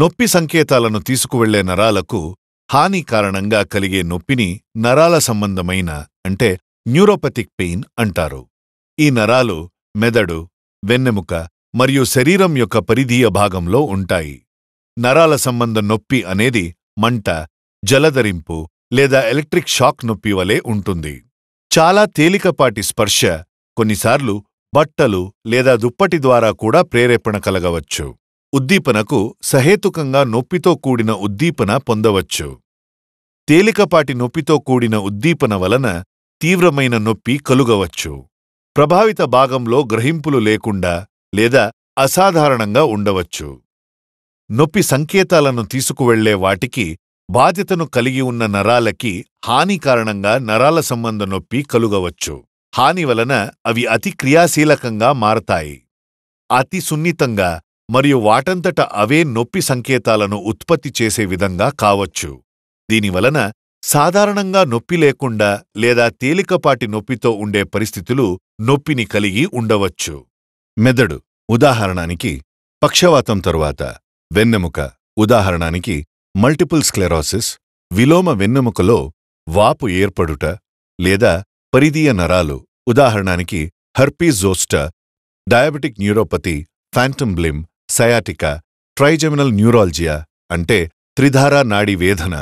నొప్పి సంకేతాలను తీసుకువెళ్లే నరాలకు హాని కారణంగా కలిగే నొప్పిని నరాల సంబంధమైన అంటే న్యూరోపతిక్ పెయిన్ అంటారు ఈ నరాలు మెదడు వెన్నెముక మరియు శరీరం యొక్క పరిధీయ భాగంలో ఉంటాయి నరాల సంబంధ నొప్పి అనేది మంట జలధరింపు లేదా ఎలక్ట్రిక్ షాక్ నొప్పి వలె ఉంటుంది చాలా తేలికపాటి స్పర్శ కొన్నిసార్లు బట్టలు లేదా దుప్పటి ద్వారా కూడా ప్రేరేపణ కలగవచ్చు ఉద్దీపనకు సహేతుకంగా నొప్పితో కూడిన ఉద్దీపన పొందవచ్చు తేలికపాటి నొప్పితో కూడిన ఉద్దీపన వలన తీవ్రమైన నొప్పి కలుగవచ్చు ప్రభావిత భాగంలో గ్రహింపులు లేకుండా లేదా అసాధారణంగా ఉండవచ్చు నొప్పి సంకేతాలను తీసుకువెళ్లే వాటికి బాధ్యతను కలిగి ఉన్న నరాలకి హాని కారణంగా నరాల సంబంధ నొప్పి కలుగవచ్చు హాని వలన అవి అతి క్రియాశీలకంగా మారతాయి అతి సున్నితంగా మరియు వాటంతట అవే నొప్పి సంకేతాలను ఉత్పత్తి చేసే విధంగా కావచ్చు దీనివలన సాధారణంగా నొప్పి లేకుండా లేదా తేలికపాటి నొప్పితో ఉండే పరిస్థితులు నొప్పిని కలిగి ఉండవచ్చు మెదడు ఉదాహరణానికి పక్షవాతం తరువాత వెన్నెముక ఉదాహరణానికి మల్టిపుల్ స్క్లెరాసిస్ విలోమ వెన్నెముకలో వాపు ఏర్పడుట లేదా పరిధీయ నరాలు ఉదాహరణానికి హర్పీజోస్టా డయాబెటిక్ న్యూరోపతి ఫ్యాంటమ్ బ్లిమ్ సయాటికా ట్రైజమినల్ న్యూరాల్జియా అంటే త్రిధారా నాడి వేదన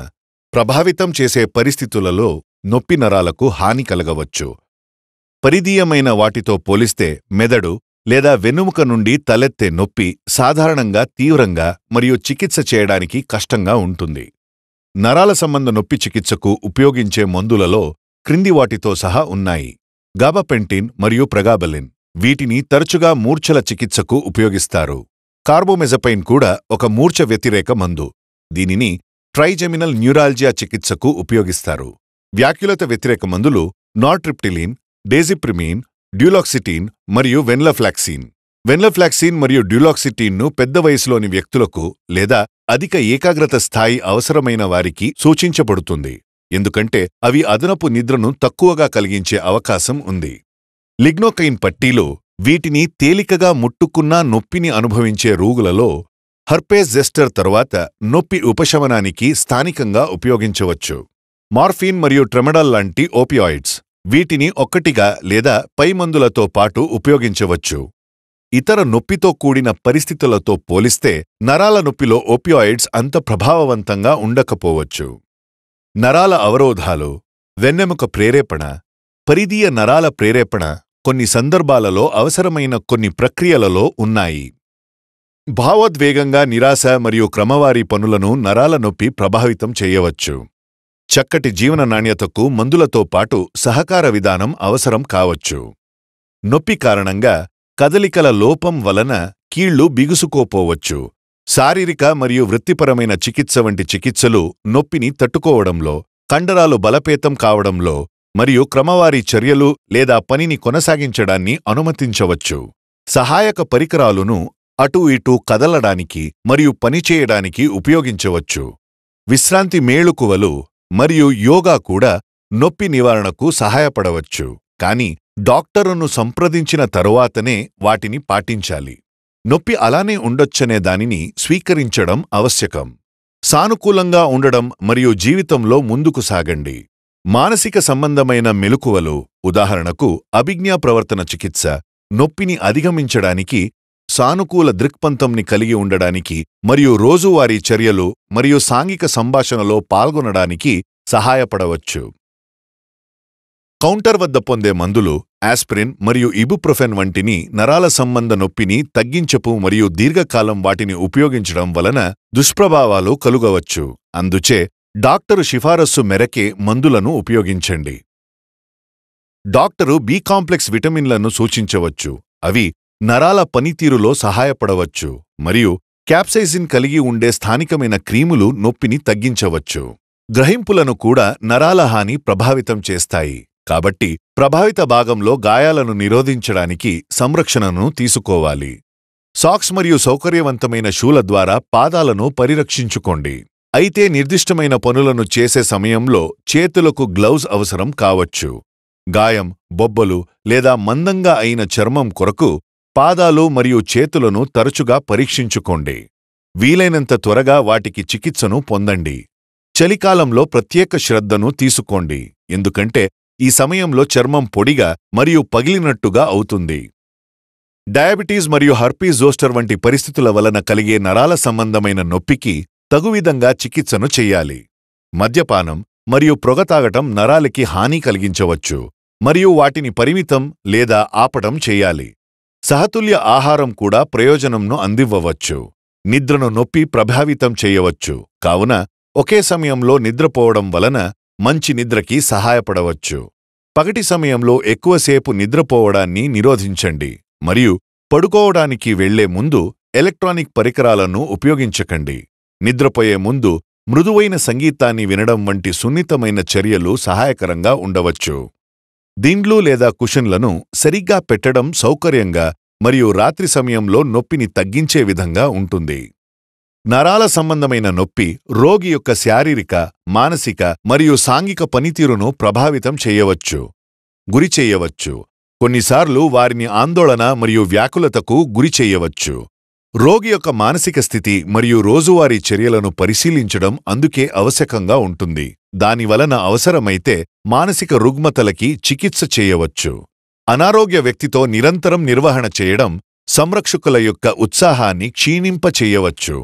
ప్రభావితం చేసే పరిస్థితులలో నొప్పి నరాలకు హాని కలగవచ్చు పరిధీయమైన వాటితో పోలిస్తే మెదడు లేదా వెన్నుముక నుండి తలెత్తే నొప్పి సాధారణంగా తీవ్రంగా మరియు చికిత్స చేయడానికి కష్టంగా ఉంటుంది నరాల సంబంధ నొప్పి చికిత్సకు ఉపయోగించే మందులలో క్రింది వాటితో సహా ఉన్నాయి గాబపెంటిన్ మరియు ప్రగాబలిన్ వీటిని తరచుగా మూర్ఛల చికిత్సకు ఉపయోగిస్తారు కార్బోమెజపైన్ కూడా ఒక మూర్ఛ వ్యతిరేక మందు దీనిని ట్రైజెమినల్ న్యూరాల్జియా చికిత్సకు ఉపయోగిస్తారు వ్యాక్యులత వ్యతిరేక మందులు నాట్రిప్టిలిన్ డేజిప్రిమీన్ డ్యూలాక్సిటీన్ మరియు వెన్లఫ్లాక్సిన్ వెన్లఫ్లాక్సిన్ మరియు డ్యూలాక్సిటీన్ను పెద్ద వయసులోని వ్యక్తులకు లేదా అధిక ఏకాగ్రత స్థాయి అవసరమైన వారికి సూచించబడుతుంది ఎందుకంటే అవి అదనపు నిద్రను తక్కువగా కలిగించే అవకాశం ఉంది లిగ్నోకైన్ పట్టీలో వీటిని తేలికగా ముట్టుకున్నా నొప్పిని అనుభవించే రూగులలో హర్పేస్ జెస్టర్ తరువాత నొప్పి ఉపశమనానికి స్థానికంగా ఉపయోగించవచ్చు మార్ఫీన్ మరియు ట్రెమడల్ లాంటి ఓపియాయిడ్స్ వీటిని ఒక్కటిగా లేదా పై మందులతో పాటు ఉపయోగించవచ్చు ఇతర నొప్పితో కూడిన పరిస్థితులతో పోలిస్తే నరాల నొప్పిలో ఓపియాయిడ్స్ అంత ప్రభావవంతంగా ఉండకపోవచ్చు నరాల అవరోధాలు వెన్నెముక ప్రేరేపణ పరిధీయ నరాల ప్రేరేపణ కొన్ని సందర్భాలలో అవసరమైన కొన్ని ప్రక్రియలలో ఉన్నాయి భావోద్వేగంగా నిరాశ మరియు క్రమవారీ పనులను నరాల నొప్పి ప్రభావితం చేయవచ్చు చక్కటి జీవన నాణ్యతకు మందులతో పాటు సహకార విధానం అవసరం కావచ్చు నొప్పి కారణంగా కదలికల లోపం వలన కీళ్లు బిగుసుకోపోవచ్చు శారీరక మరియు వృత్తిపరమైన చికిత్స వంటి చికిత్సలు నొప్పిని తట్టుకోవడంలో కండరాలు బలపేతం కావడంలో మరియు క్రమవారి చర్యలు లేదా పనిని కొనసాగించడాన్ని అనుమతించవచ్చు సహాయక పరికరాలును అటూ ఇటూ కదలడానికి మరియు పనిచేయడానికి ఉపయోగించవచ్చు విశ్రాంతి మేళుకువలు మరియు యోగా కూడా నొప్పి నివారణకు సహాయపడవచ్చు కానీ డాక్టరును సంప్రదించిన తరువాతనే వాటిని పాటించాలి నొప్పి అలానే ఉండొచ్చనే దానిని స్వీకరించడం ఆవశ్యకం సానుకూలంగా ఉండడం మరియు జీవితంలో ముందుకు సాగండి మానసిక సంబంధమైన మెలకువలు ఉదాహరణకు అభిజ్ఞా ప్రవర్తన చికిత్స నొప్పిని అధిగమించడానికి సానుకూల దృక్పంతంని కలిగి ఉండడానికి మరియు రోజువారీ చర్యలు మరియు సాంఘిక సంభాషణలో పాల్గొనడానికి సహాయపడవచ్చు కౌంటర్ వద్ద పొందే మందులు ఆస్ప్రిన్ మరియు ఇబుప్రొఫెన్ వంటిని నరాల సంబంధ నొప్పిని తగ్గించపు మరియు దీర్ఘకాలం వాటిని ఉపయోగించడం వలన దుష్ప్రభావాలు కలుగవచ్చు అందుచే డాక్టరు సిఫారసు మేరకే మందులను ఉపయోగించండి డాక్టరు బి కాంప్లెక్స్ విటమిన్లను సూచించవచ్చు అవి నరాల పనితీరులో సహాయపడవచ్చు మరియు క్యాప్సైజిన్ కలిగి ఉండే స్థానికమైన క్రీములు నొప్పిని తగ్గించవచ్చు గ్రహింపులను కూడా నరాల హాని ప్రభావితం చేస్తాయి కాబట్టి ప్రభావిత భాగంలో గాయాలను నిరోధించడానికి సంరక్షణను తీసుకోవాలి సాక్స్ మరియు సౌకర్యవంతమైన షూల ద్వారా పాదాలను పరిరక్షించుకోండి అయితే నిర్దిష్టమైన పనులను చేసే సమయంలో చేతులకు గ్లౌజ్ అవసరం కావచ్చు గాయం బొబ్బలు లేదా మందంగా అయిన చర్మం కొరకు పాదాలు మరియు చేతులను తరచుగా పరీక్షించుకోండి వీలైనంత త్వరగా వాటికి చికిత్సను పొందండి చలికాలంలో ప్రత్యేక శ్రద్ధను తీసుకోండి ఎందుకంటే ఈ సమయంలో చర్మం పొడిగా మరియు పగిలినట్టుగా అవుతుంది డయాబెటీస్ మరియు హర్పీజోస్టర్ వంటి పరిస్థితుల వలన కలిగే నరాల సంబంధమైన నొప్పికి తగువిధంగా చికిత్సను చెయ్యాలి మద్యపానం మరియు ప్రొగ తాగటం నరాలకి హాని కలిగించవచ్చు మరియు వాటిని పరిమితం లేదా ఆపటం చేయాలి సహతుల్య ఆహారం కూడా ప్రయోజనంను అందివ్వవచ్చు నిద్రను నొప్పి ప్రభావితం చేయవచ్చు కావున ఒకే సమయంలో నిద్రపోవడం వలన మంచి నిద్రకి సహాయపడవచ్చు పగటి సమయంలో ఎక్కువసేపు నిద్రపోవడాన్ని నిరోధించండి మరియు పడుకోవడానికి వెళ్లే ముందు ఎలక్ట్రానిక్ పరికరాలను ఉపయోగించకండి నిద్రపోయే ముందు మృదువైన సంగీతాన్ని వినడం వంటి సున్నితమైన చర్యలు సహాయకరంగా ఉండవచ్చు దిండ్లు లేదా కుషన్లను సరిగ్గా పెట్టడం సౌకర్యంగా మరియు రాత్రి సమయంలో నొప్పిని తగ్గించే విధంగా ఉంటుంది నరాల సంబంధమైన నొప్పి రోగి యొక్క శారీరక మానసిక మరియు సాంఘిక పనితీరును ప్రభావితం చేయవచ్చు గురి చేయవచ్చు కొన్నిసార్లు వారిని ఆందోళన మరియు వ్యాకులతకు గురి చేయవచ్చు రోగి యొక్క మానసిక స్థితి మరియు రోజువారీ చర్యలను పరిశీలించడం అందుకే అవశ్యకంగా ఉంటుంది దానివలన అవసరమైతే మానసిక రుగ్మతలకి చికిత్స చేయవచ్చు అనారోగ్య వ్యక్తితో నిరంతరం నిర్వహణ చేయడం సంరక్షకుల యొక్క ఉత్సాహాన్ని క్షీణింపచేయవచ్చు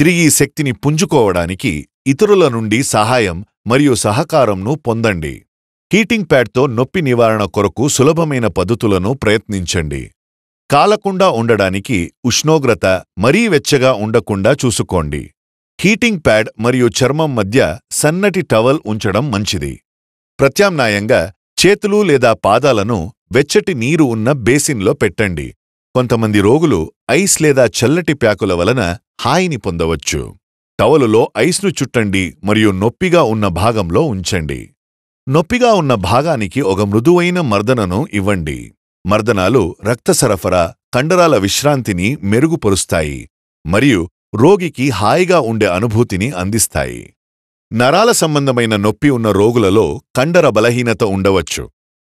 తిరిగి శక్తిని పుంజుకోవడానికి ఇతరుల నుండి సహాయం మరియు సహకారంను పొందండి హీటింగ్ ప్యాడ్తో నొప్పి నివారణ కొరకు సులభమైన పద్ధతులను ప్రయత్నించండి కాలకుండా ఉండడానికి ఉష్ణోగ్రత మరీ వెచ్చగా ఉండకుండా చూసుకోండి హీటింగ్ ప్యాడ్ మరియు చర్మం మధ్య సన్నటి టవల్ ఉంచడం మంచిది ప్రత్యామ్నాయంగా చేతులు లేదా పాదాలను వెచ్చటి నీరు ఉన్న బేసిన్లో పెట్టండి కొంతమంది రోగులు ఐస్ లేదా చల్లటి ప్యాకుల వలన హాయిని పొందవచ్చు టవలులో ఐస్ను చుట్టండి మరియు నొప్పిగా ఉన్న భాగంలో ఉంచండి నొప్పిగా ఉన్న భాగానికి ఒక మృదువైన మర్దనను ఇవ్వండి మర్దనాలు రక్త సరఫరా కండరాల విశ్రాంతిని మెరుగుపరుస్తాయి మరియు రోగికి హాయిగా ఉండే అనుభూతిని అందిస్తాయి నరాల సంబంధమైన నొప్పి ఉన్న రోగులలో కండర బలహీనత ఉండవచ్చు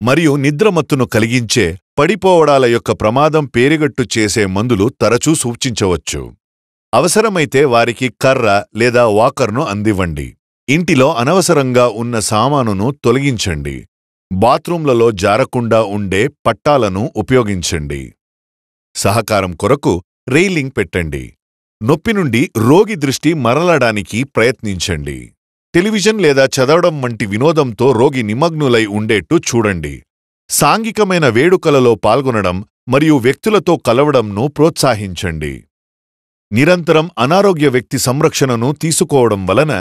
మరియు నిద్రమత్తును కలిగించే పడిపోవడాల యొక్క ప్రమాదం పేరుగట్టు చేసే మందులు తరచూ సూచించవచ్చు అవసరమైతే వారికి కర్ర లేదా వాకర్ను అందివ్వండి ఇంటిలో అనవసరంగా ఉన్న సామానును తొలగించండి బాత్రూంలలో జారకుండా ఉండే పట్టాలను ఉపయోగించండి సహకారం కొరకు రెయిలింగ్ పెట్టండి నొప్పి నుండి రోగి దృష్టి మరలడానికి ప్రయత్నించండి టెలివిజన్ లేదా చదవడం వంటి వినోదంతో రోగి నిమగ్నులై ఉండేట్టు చూడండి సాంఘికమైన వేడుకలలో పాల్గొనడం మరియు వ్యక్తులతో కలవడంను ప్రోత్సాహించండి నిరంతరం అనారోగ్య వ్యక్తి సంరక్షణను తీసుకోవడం వలన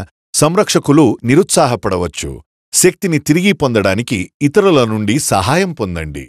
సంరక్షకులు నిరుత్సాహపడవచ్చు శక్తిని తిరిగి పొందడానికి ఇతరుల నుండి సహాయం పొందండి